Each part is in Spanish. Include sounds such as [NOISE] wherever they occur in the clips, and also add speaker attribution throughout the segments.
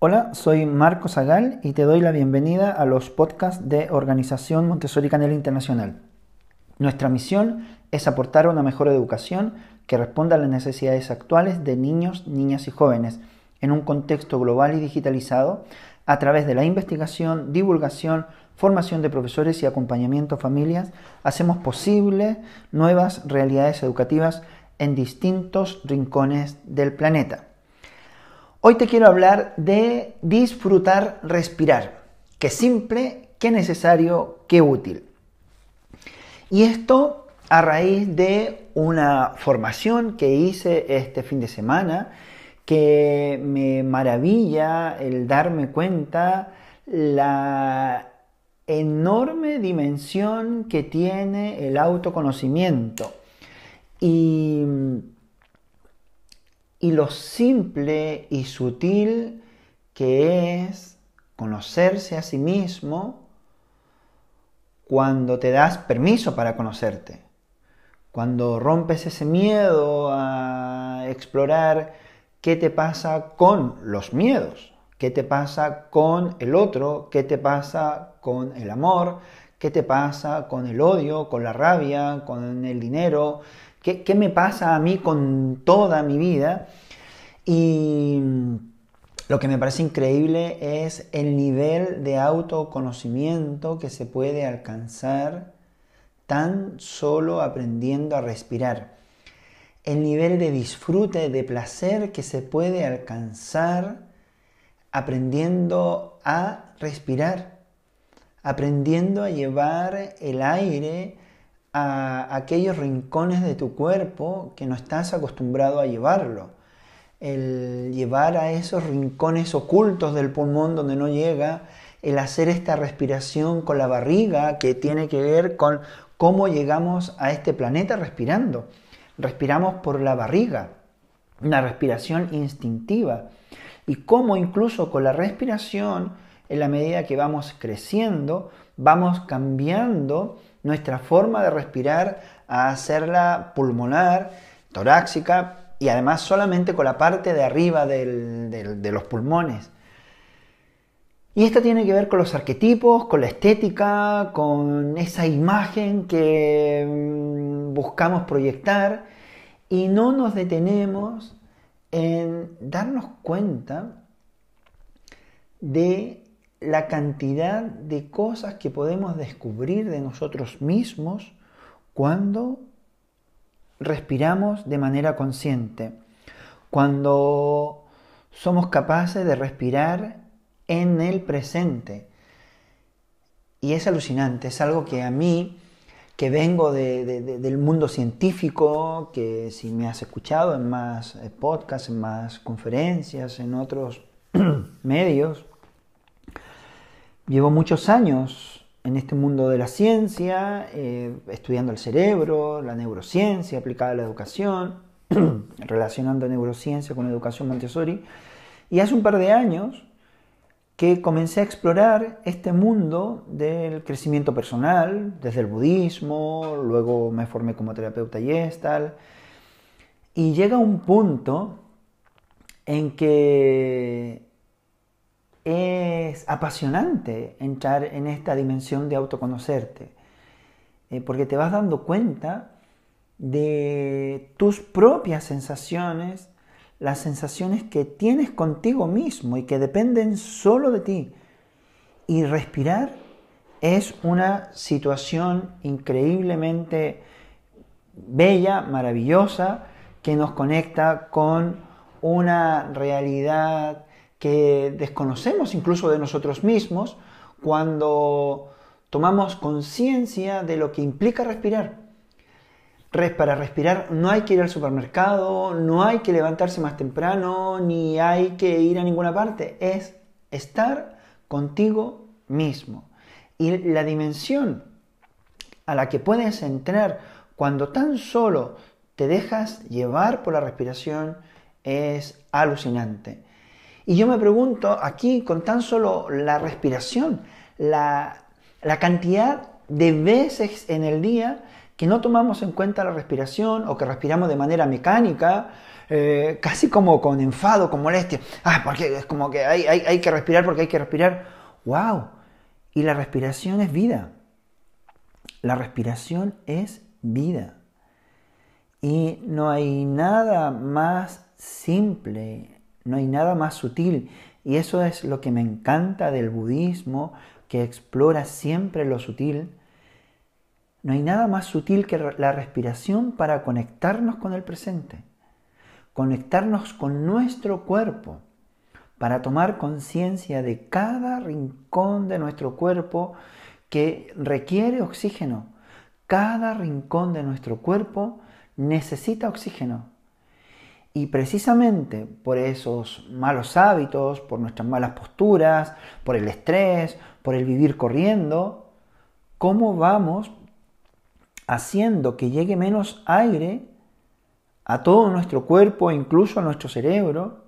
Speaker 1: Hola, soy Marco Zagal y te doy la bienvenida a los podcasts de Organización Montessori Canela Internacional. Nuestra misión es aportar una mejor educación que responda a las necesidades actuales de niños, niñas y jóvenes en un contexto global y digitalizado a través de la investigación, divulgación, formación de profesores y acompañamiento a familias, hacemos posible nuevas realidades educativas en distintos rincones del planeta. Hoy te quiero hablar de disfrutar respirar. Qué simple, qué necesario, qué útil. Y esto a raíz de una formación que hice este fin de semana que me maravilla el darme cuenta la enorme dimensión que tiene el autoconocimiento. Y y lo simple y sutil que es conocerse a sí mismo cuando te das permiso para conocerte, cuando rompes ese miedo a explorar qué te pasa con los miedos, qué te pasa con el otro, qué te pasa con el amor, qué te pasa con el odio, con la rabia, con el dinero, ¿Qué, me pasa a mí con toda mi vida? Y lo que me parece increíble es el nivel de autoconocimiento que se puede alcanzar tan solo aprendiendo a respirar. El nivel de disfrute, de placer que se puede alcanzar aprendiendo a respirar, aprendiendo a llevar el aire a aquellos rincones de tu cuerpo que no estás acostumbrado a llevarlo. El llevar a esos rincones ocultos del pulmón donde no llega, el hacer esta respiración con la barriga que tiene que ver con cómo llegamos a este planeta respirando. Respiramos por la barriga, una respiración instintiva. Y cómo incluso con la respiración, en la medida que vamos creciendo, vamos cambiando nuestra forma de respirar a hacerla pulmonar, torácica y además solamente con la parte de arriba de los pulmones. Y esto tiene que ver con los arquetipos, con la estética, con esa imagen que mm, buscamos proyectar y no nos detenemos en darnos cuenta de la cantidad de cosas que podemos descubrir de nosotros mismos cuando respiramos de manera consciente, cuando somos capaces de respirar en el presente. Y es alucinante, es algo que a mí, que vengo del mundo científico, que si me has escuchado en más eh, podcasts, en más conferencias, en otros [CLEARS THROAT] medios, llevo muchos años en este mundo de la ciencia, eh, estudiando el cerebro, la neurociencia aplicada a la educación, [CLEARS THROAT] relacionando neurociencia con educación Montessori. Y hace un par de años que comencé a explorar este mundo del crecimiento personal, desde el budismo, luego me formé como terapeuta y tal. y llega un punto en que es apasionante entrar en esta dimensión de autoconocerte, eh, porque te vas dando cuenta de tus propias sensaciones, las sensaciones que tienes contigo mismo y que dependen solo de ti. Y respirar es una situación increíblemente bella, maravillosa, que nos conecta con una realidad que desconocemos incluso de nosotros mismos cuando tomamos conciencia de lo que implica respirar. Para respirar no hay que ir al supermercado, no hay que levantarse más temprano, ni hay que ir a ninguna parte. Es estar contigo mismo. Y la dimensión a la que puedes entrar cuando tan solo te dejas llevar por la respiración es alucinante. Y yo me pregunto aquí con tan solo la respiración, la, cantidad de veces en el día que no tomamos en cuenta la respiración o que respiramos de manera mecánica, eh, casi como con enfado, con molestia. Ah, porque es como que hay, hay, que respirar porque hay que respirar. ¡Wow! Y la respiración es vida. La respiración es vida. Y no hay nada más simple no hay nada más sutil. Y eso es lo que me encanta del budismo, que explora siempre lo sutil. No hay nada más sutil que la respiración para conectarnos con el presente, conectarnos con nuestro cuerpo, para tomar conciencia de cada rincón de nuestro cuerpo que requiere oxígeno. Cada rincón de nuestro cuerpo necesita oxígeno. Y precisamente por esos malos hábitos, por nuestras malas posturas, por el estrés, por el vivir corriendo, ¿cómo vamos haciendo que llegue menos aire a todo nuestro cuerpo, incluso a nuestro cerebro?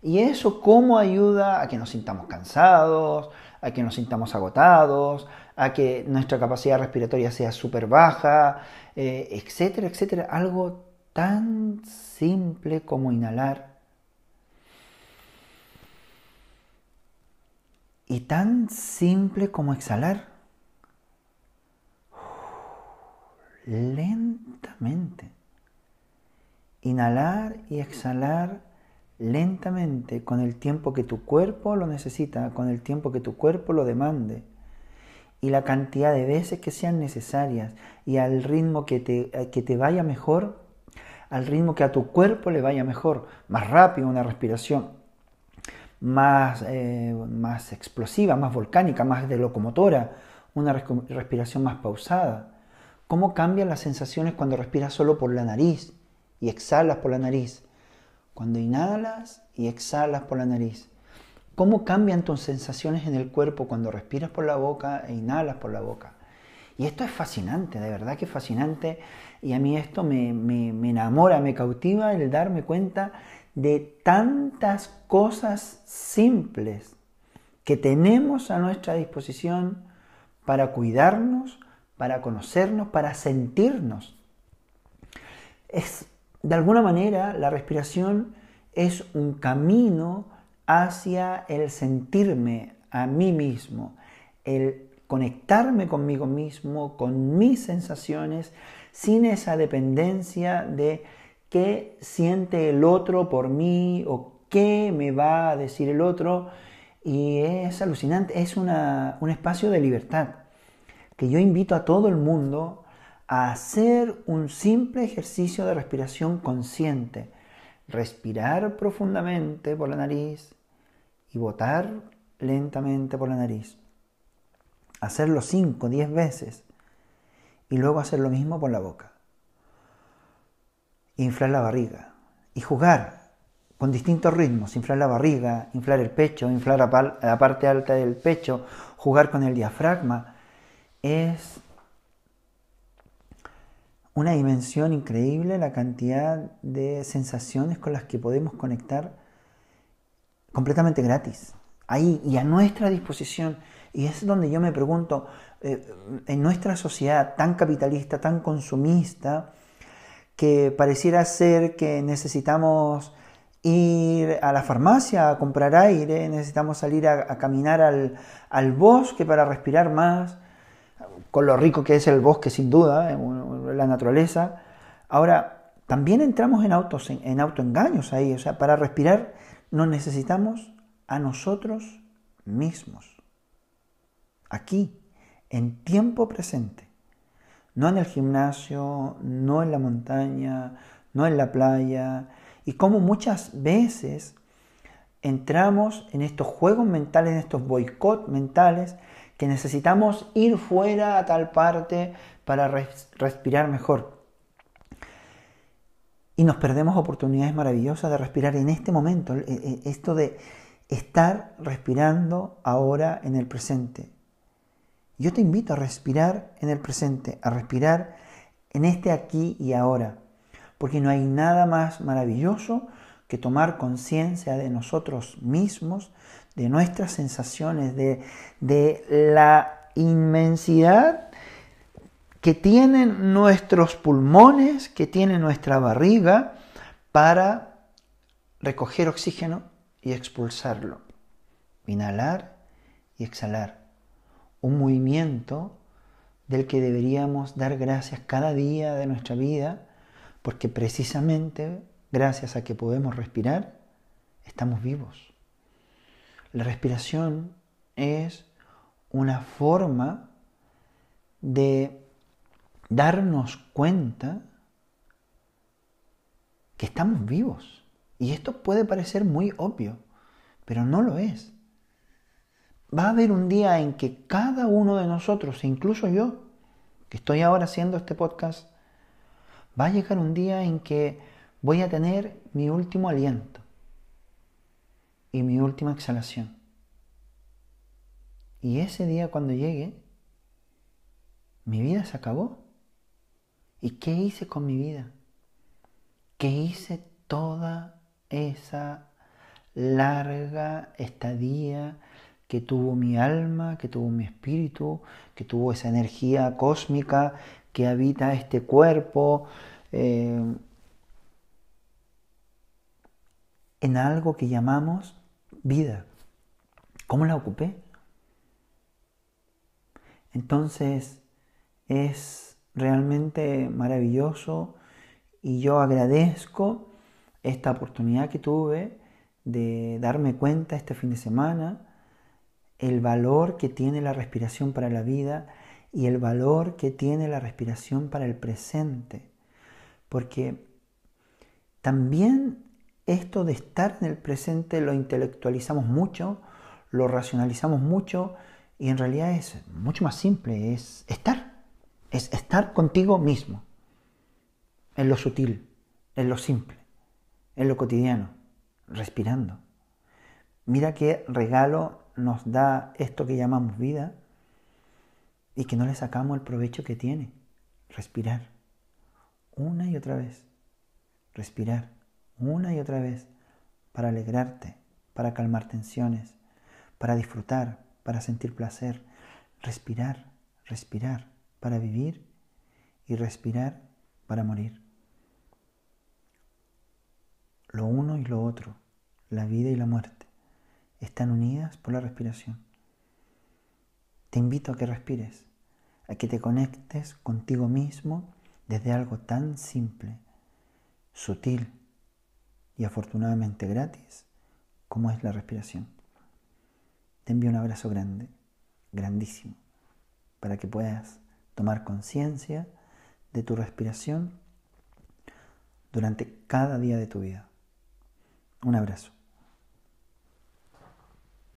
Speaker 1: Y eso cómo ayuda a que nos sintamos cansados, a que nos sintamos agotados, a que nuestra capacidad respiratoria sea súper baja, eh, etcétera, etcétera. Algo tan simple como inhalar y tan simple como exhalar. Lentamente. Inhalar y exhalar lentamente con el tiempo que tu cuerpo lo necesita, con el tiempo que tu cuerpo lo demande y la cantidad de veces que sean necesarias y al ritmo que te, eh, que te vaya mejor al ritmo que a tu cuerpo le vaya mejor, más rápido una respiración, más, eh, más explosiva, más volcánica, más de locomotora, una respiración más pausada. ¿Cómo cambian las sensaciones cuando respiras solo por la nariz y exhalas por la nariz? Cuando inhalas y exhalas por la nariz. ¿Cómo cambian tus sensaciones en el cuerpo cuando respiras por la boca e inhalas por la boca? Y esto es fascinante, de verdad que es fascinante. Y a mí esto me, me, me enamora, me cautiva el darme cuenta de tantas cosas simples que tenemos a nuestra disposición para cuidarnos, para conocernos, para sentirnos. Es, de alguna manera, la respiración es un camino hacia el sentirme a mí mismo, el conectarme conmigo mismo, con mis sensaciones, sin esa dependencia de qué siente el otro por mí o qué me va a decir el otro. Y es alucinante, es un espacio de libertad que yo invito a todo el mundo a hacer un simple ejercicio de respiración consciente. Respirar profundamente por la nariz y botar lentamente por la nariz hacerlo 5, 10 veces y luego hacer lo mismo por la boca. Inflar la barriga y jugar con distintos ritmos, inflar la barriga, inflar el pecho, inflar la parte alta del pecho, jugar con el diafragma, es una dimensión increíble la cantidad de sensaciones con las que podemos conectar completamente gratis ahí y a nuestra disposición. Y es donde yo me pregunto, eh, en nuestra sociedad tan capitalista, tan consumista, que pareciera ser que necesitamos ir a la farmacia a comprar aire, necesitamos salir a, caminar al, bosque para respirar más, con lo rico que es el bosque sin duda, eh, la naturaleza. Ahora, también entramos en autos, en autoengaños ahí, o sea, para respirar no necesitamos a nosotros mismos. Aquí, en tiempo presente. No en el gimnasio, no en la montaña, no en la playa. Y como muchas veces entramos en estos juegos mentales, en estos boicots mentales, que necesitamos ir fuera a tal parte para respirar mejor. Y nos perdemos oportunidades maravillosas de respirar en este momento. Eh, eh, esto de estar respirando ahora en el presente. Yo te invito a respirar en el presente, a respirar en este aquí y ahora, porque no hay nada más maravilloso que tomar conciencia de nosotros mismos, de nuestras sensaciones, de, la inmensidad que tienen nuestros pulmones, que tiene nuestra barriga, para recoger oxígeno y expulsarlo. Inhalar y exhalar. Un movimiento del que deberíamos dar gracias cada día de nuestra vida, porque precisamente gracias a que podemos respirar, estamos vivos. La respiración es una forma de darnos cuenta que estamos vivos y esto puede parecer muy obvio, pero no lo es. Va a haber un día en que cada uno de nosotros, incluso yo, que estoy ahora haciendo este podcast, va a llegar un día en que voy a tener mi último aliento y mi última exhalación. Y ese día cuando llegue, mi vida se acabó. ¿Y qué hice con mi vida? ¿Qué hice toda esa larga estadía que tuvo mi alma, que tuvo mi espíritu, que tuvo esa energía cósmica que habita este cuerpo, eh, en algo que llamamos vida. ¿Cómo la ocupé? Entonces es realmente maravilloso y yo agradezco esta oportunidad que tuve de darme cuenta este fin de semana, el valor que tiene la respiración para la vida y el valor que tiene la respiración para el presente. Porque también esto de estar en el presente lo intelectualizamos mucho, lo racionalizamos mucho y en realidad es mucho más simple, es estar, es estar contigo mismo, en lo sutil, en lo simple en lo cotidiano, respirando. Mira qué regalo nos da esto que llamamos vida y que no le sacamos el provecho que tiene. Respirar. Una y otra vez. Respirar. Una y otra vez. Para alegrarte, para calmar tensiones, para disfrutar, para sentir placer. Respirar, respirar, para vivir y respirar para morir. Lo uno y lo otro, la vida y la muerte, están unidas por la respiración. Te invito a que respires, a que te conectes contigo mismo desde algo tan simple, sutil y afortunadamente gratis como es la respiración. Te envío un abrazo grande, grandísimo, para que puedas tomar conciencia de tu respiración durante cada día de tu vida. Un abrazo.